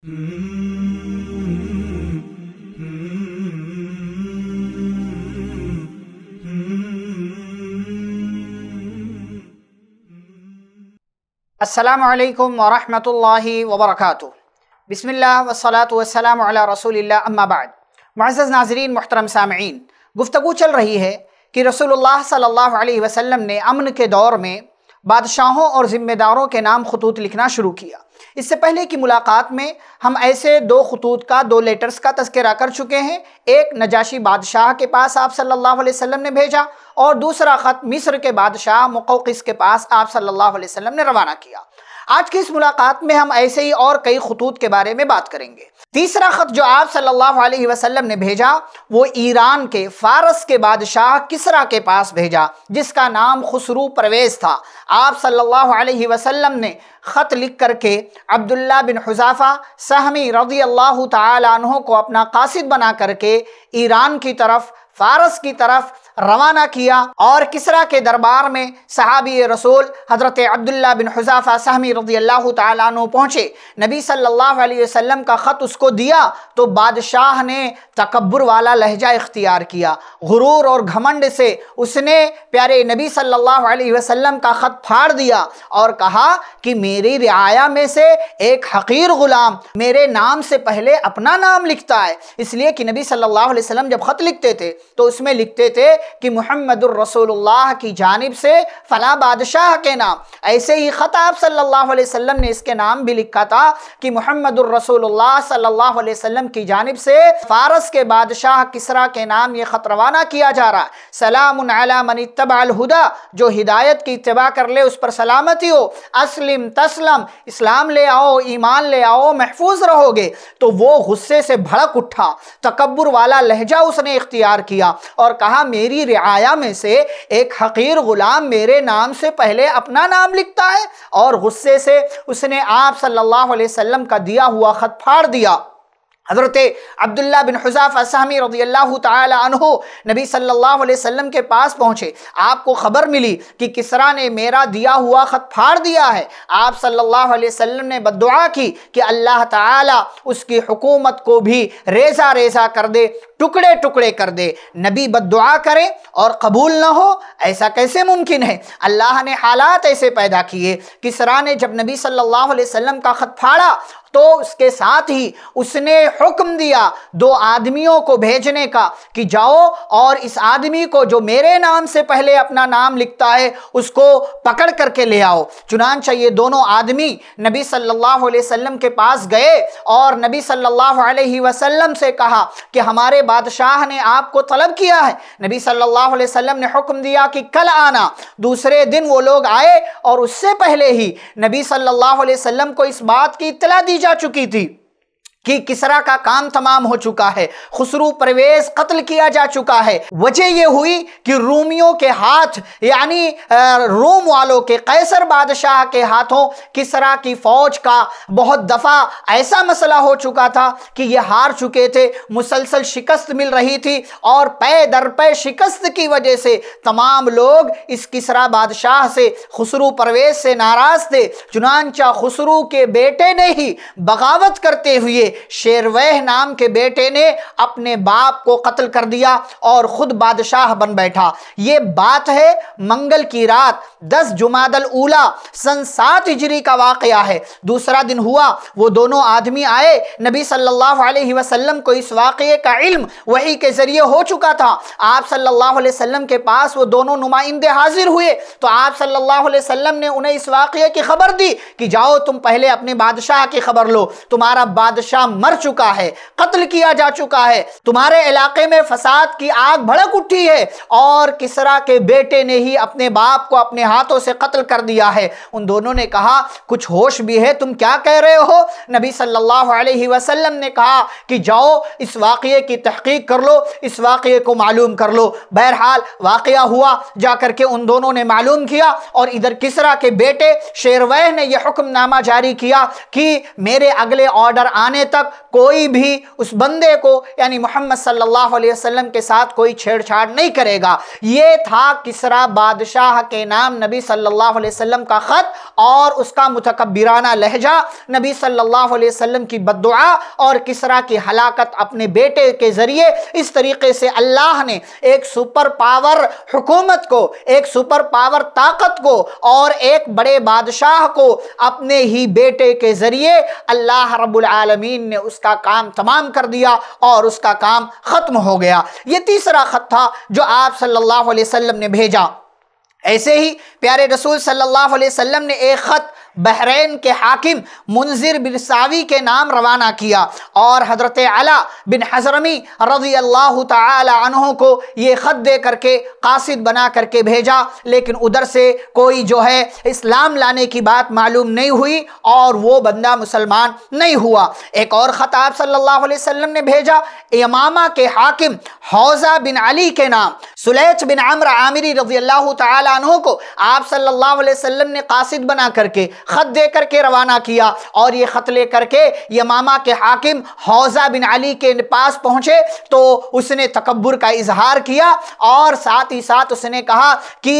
अस्सलाम वालेकुम वरहमतुल्लाहि वबरकातुहू बिस्मिल्लाह वस्सलातु वस्सलाम अला रसूलिल्लाह अम्मा बाद मुअज़्ज़ज़ नाजरीन मोहतरम सामीन गुफ्तगू चल रही है कि रसूलुल्लाह सल्लल्लाहु अलैहि वसल्लम ने अमन के दौर में बादशाहों और ज़िम्मेदारों के नाम खतूत लिखना शुरू किया इससे पहले की मुलाकात में हम ऐसे दो खतूत का दो लेटर्स का तस्करा कर चुके हैं एक नजाशी बादशाह के पास आप सल्लल्लाहु अलैहि वसल्लम ने भेजा और दूसरा ख़त मिस्र के बादशाह मुकोकिस के पास आप सल्लल्लाहु अलैहि वसल्लम ने रवाना किया आज की इस मुलाकात में हम ऐसे ही और कई खतूत के बारे में बात करेंगे तीसरा ख़त जो आप सल्लल्लाहु अलैहि वसल्लम ने भेजा वो ईरान के फारस के बादशाह किसरा के पास भेजा जिसका नाम खुसरू परवेज़ था आप सल्लल्लाहु अलैहि वसल्लम ने ख़त लिख करके अब्दुल्ला बिन हुजाफ़ा सहमी रज़ी अल्लाह तहों को अपना कासिद बना करके ईरान की तरफ फारस की तरफ रवाना किया और किसरा के दरबार में सहाबी रसूल हज़रत अब्दुल्ला बिन हुजाफ़ा सहमी रजी अल्लाह तु पहुँचे नबी सल्लल्लाहु अलैहि वसल्लम का ख़त उसको दिया तो बादशाह ने तकबर वाला लहजा इख्तियार किया गुरूर और घमंड से उसने प्यारे नबी सल्लल्लाहु अलैहि वसल्लम का ख़त फाड़ दिया और कहा कि मेरी रियाया में से एक हकीर ग़ुलाम मेरे नाम से पहले अपना नाम लिखता है इसलिए कि नबी सल्लल्लाहु अलैहि वसल्लम जब ख़त लिखते थे तो उसमें लिखते थे कि मोहम्मद रसोल्ला की जानब से फ़ला बादशाह के नाम ऐसे ही ख़त आप सल्लल्लाहु अलैहि ने इसके नाम भी लिखा था कि मोहम्मद रसोल्ला सल्ला वम की जानब से फारस के बादशाह किसरा के नाम ये ख़त रवाना किया जा रहा है सलाम मन तबालहुदा जो हिदायत की इतबा कर ले उस पर सलामती हो असलम तस्लम इस्लाम ले आओ ईमान ले आओ महफूज रहोगे तो वो गुस्से से भड़क उठा तकबर वाला लहजा उसने इख्तियार किया और कहा मेरी मेरी रियाया में से एक हकीर ग़ुलाम मेरे नाम से पहले अपना नाम लिखता है और गुस्से से उसने आप सल्लल्लाहु अलैहि वसल्लम का दिया हुआ ख़त फाड़ दिया हज़रत अब्दुल्ला बिन हुजाफ़ असामी रजी अल्लाह तहो नबी सल्लल्लाहु अलैहि वसल्लम के पास पहुँचे आपको ख़बर मिली कि किसरा ने मेरा दिया हुआ ख़त फाड़ दिया है आप सल्लल्लाहु अलैहि वसल्लम ने बदुआ की कि अल्लाह ताला उसकी हुकूमत को भी रेजा रेजा कर दे टुकड़े टुकड़े कर दे नबी बदुआ करें और कबूल ना हो ऐसा कैसे मुमकिन है अल्लाह ने हालात ऐसे पैदा किए किसरा ने जब नबी सल्लल्लाहु अलैहि वसल्लम का ख़त फाड़ा तो उसके साथ ही उसने हुक्म दिया दो आदमियों को भेजने का कि जाओ और इस आदमी को जो मेरे नाम से पहले अपना नाम लिखता है उसको पकड़ करके ले आओ चुनानचा ये दोनों आदमी नबी सल्लल्लाहु अलैहि वसल्लम के पास गए और नबी सल्लल्लाहु अलैहि वसल्लम से कहा कि हमारे बादशाह ने आपको तलब किया है नबी सल्लल्लाहु अलैहि वसल्लम ने हुक्म दिया कि कल आना दूसरे दिन वो लोग आए और उससे पहले ही नबी सल्लल्लाहु अलैहि वसल्लम को इस बात की इतला दी जा चुकी थी कि किसरा का काम तमाम हो चुका है खुसरू परवेज कत्ल किया जा चुका है वजह यह हुई कि रूमियों के हाथ यानी रोम वालों के कैसर बादशाह के हाथों किसरा की फौज का बहुत दफ़ा ऐसा मसला हो चुका था कि ये हार चुके थे मुसलसल शिकस्त मिल रही थी और पे दर पे शिकस्त की वजह से तमाम लोग इस किसरा बादशाह से खुसरू परवेज से नाराज़ थे चुनानचा खुसरू के बेटे ने ही बगावत करते हुए शेरवह नाम के बेटे ने अपने बाप को कत्ल कर दिया और खुद बादशाह बन बैठा ये बात है मंगल की रात दस जुमादल उला सन सात हिजरी का वाकया है दूसरा दिन हुआ वो दोनों आदमी आए नबी सल्लल्लाहु अलैहि वसल्लम को इस वाक़े का इल्म वही के ज़रिए हो चुका था आप सल्लल्लाहु अलैहि वसल्लम के पास वो दोनों नुमाइंदे हाजिर हुए तो आप सल्लल्लाहु अलैहि वसल्लम ने उन्हें इस वाक़े की खबर दी कि जाओ तुम पहले अपने बादशाह की खबर लो तुम्हारा बादशाह बादशाह मर चुका है कत्ल किया जा चुका है तुम्हारे इलाके में फसाद की आग भड़क उठी है और किसरा के बेटे ने ही अपने बाप को अपने हाथों से कत्ल कर दिया है उन दोनों ने कहा कुछ होश भी है तुम क्या कह रहे हो नबी सल्लल्लाहु अलैहि वसल्लम ने कहा कि जाओ इस वाक़े की तहकीक कर लो इस वाक़े को मालूम कर लो बहरहाल वाक़ हुआ जा करके उन दोनों ने मालूम किया और इधर किसरा के बेटे शेरवह ने यह हुक्मनामा जारी किया कि मेरे अगले ऑर्डर आने तक कोई भी उस बंदे को यानी मोहम्मद सल्लल्लाहु अलैहि वसल्लम के साथ कोई छेड़छाड़ नहीं करेगा ये था किसरा बादशाह के नाम नबी सल्लल्लाहु अलैहि वसल्लम का ख़त और उसका मुतकबराना लहजा नबी सल्लल्लाहु अलैहि वसल्लम की बदुआ और किसरा की हलाकत अपने बेटे के ज़रिए इस तरीके से अल्लाह ने एक सुपर पावर हुकूमत को एक सुपर पावर ताकत को और एक बड़े बादशाह को अपने ही बेटे के ज़रिए अल्लाह रबालमीन मुआविन ने उसका काम तमाम कर दिया और उसका काम ख़त्म हो गया ये तीसरा ख़त था जो आप सल्लल्लाहु अलैहि वसल्लम ने भेजा ऐसे ही प्यारे रसूल सल्लल्लाहु अलैहि वसल्लम ने एक ख़त बहरीन के हाकिम मुनजिर बिन सावी के नाम रवाना किया और हज़रत अला बिन हजरमी रजी अल्लाह तहों को ये ख़त दे करके कासिद बना करके भेजा लेकिन उधर से कोई जो है इस्लाम लाने की बात मालूम नहीं हुई और वो बंदा मुसलमान नहीं हुआ एक और ख़त आप सल्ला वसम ने भेजा इमामा के हाकिम हौज़ा बिन अली के नाम सुलेच बिन आमर आमिरी रजी अल्लाह तहों को आप सल्ला वसम ने कासिद बना करके ख़त दे करके रवाना किया और ये ख़त ले करके यमामा के हाकिम हौज़ा बिन अली के पास पहुँचे तो उसने तकबर का इजहार किया और साथ ही साथ उसने कहा कि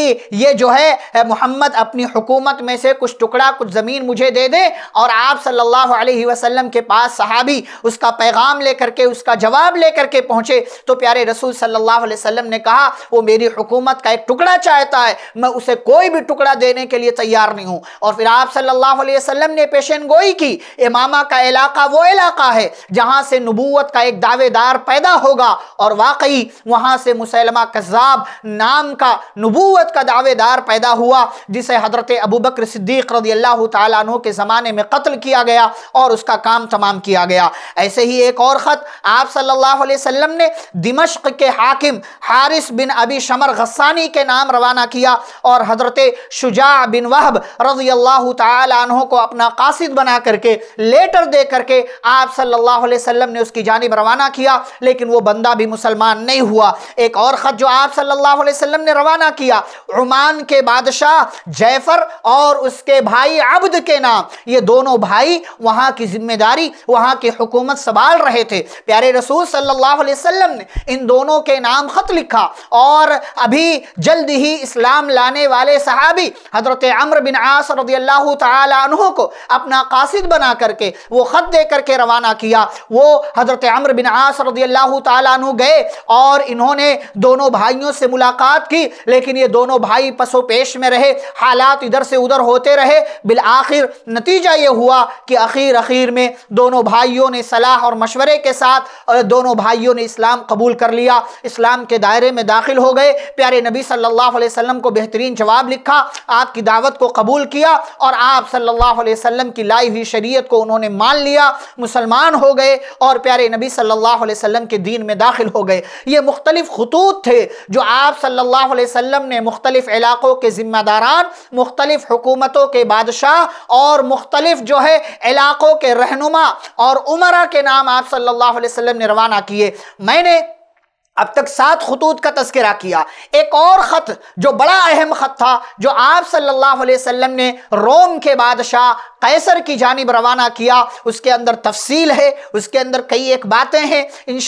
ये जो है मोहम्मद अपनी हुकूमत में से कुछ टुकड़ा कुछ ज़मीन मुझे दे दे और आप सल्लल्लाहु अलैहि वसल्लम के पास सहाबी उसका पैगाम लेकर के उसका जवाब लेकर के पहुँचे तो प्यारे रसूल सल्लल्लाहु अलैहि वसल्लम ने कहा वो मेरी हुकूमत का एक टुकड़ा चाहता है मैं उसे कोई भी टुकड़ा देने के लिए तैयार नहीं हूँ और फिर आप सल्लल्लाहु अलैहि वसल्लम ने पेशन गोई की इमामा का इलाका वो इलाका है जहाँ से नबूत का एक दावेदार पैदा होगा और वाकई वहाँ से मुसलमा कज़ाब नाम का नबूत का दावेदार पैदा हुआ जिसे हज़रत अबू बकर सिद्दीक रदी अल्लाह तु के ज़माने में कत्ल किया गया और उसका काम तमाम किया गया ऐसे ही एक और ख़त आप सल्लल्लाहु अलैहि वसल्लम ने दिमश्क के हाकिम हारिस बिन अबी शमर गस्सानी के नाम रवाना किया और हज़रत शुजा बिन वहब रजी अल्लाह तहों को अपना कासिद बना करके लेटर दे करके आप सल्लल्लाहु अलैहि वसल्लम ने उसकी जानब रवाना किया लेकिन वो बंदा भी मुसलमान नहीं हुआ एक और ख़त जो आप सल्लल्लाहु अलैहि वसल्लम ने रवाना किया रुमान के बादशाह जैफर और उसके भाई अब्द के नाम ये दोनों भाई वहाँ की जिम्मेदारी वहाँ की हुकूमत संभाल रहे थे प्यारे रसूल सल्ला अलैहि ने इन दोनों के नाम ख़त लिखा और अभी जल्द ही इस्लाम लाने वाले सहाबी हज़रत अम्र बिन आस रदी अल्लाह रज़ी तु को अपना कासिद बना करके वो ख़त दे करके रवाना किया वो हज़रत अमर बिन आस रज़ी अल्लाह तु गए और इन्होंने दोनों भाइयों से मुलाकात की लेकिन ये दोनों भाई पसो पेश में रहे हालात इधर से उधर होते रहे बिल आखिर नतीजा ये हुआ कि अखीर अखीर में दोनों भाइयों ने सलाह और मशवरे के साथ दोनों भाइयों ने इस्लाम कबूल कर लिया इस्लाम के दायरे में दाखिल हो गए प्यारे नबी सल्लल्लाहु अलैहि वसल्लम को बेहतरीन जवाब लिखा आपकी दावत को कबूल किया और आप सल्लल्लाहु अलैहि वसल्लम की लाई हुई शरीयत को उन्होंने मान लिया मुसलमान हो गए और प्यारे नबी सल्लल्लाहु अलैहि वसल्लम के दीन में दाखिल हो गए ये मुख्तलिफ खतूत थे जो आप सल्लल्लाहु अलैहि वसल्लम ने मुख्तलिफ इलाक़ों के ज़िम्मेदारान मुख्तलिफ हुकूमतों के बादशाह और मुख्तलिफ जो है इलाक़ों के रहनुमा और उमरा के नाम आप सल्लल्लाहु अलैहि वसल्लम ने रवाना किए मैंने अब तक सात खतूत का तस्करा किया एक और ख़त जो बड़ा अहम ख़त था जो आप सल्लल्लाहु अलैहि वसल्लम ने रोम के बादशाह कैसर की जानब रवाना किया उसके अंदर तफसील है उसके अंदर कई एक बातें हैं इन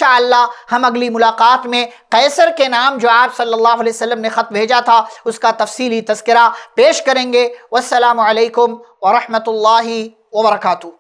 हम अगली मुलाकात में कैसर के नाम जो आप सल्लल्लाहु अलैहि वसल्लम ने ख़त भेजा था उसका तफसीली तस्करा पेश करेंगे वालकम वरहमल वर्का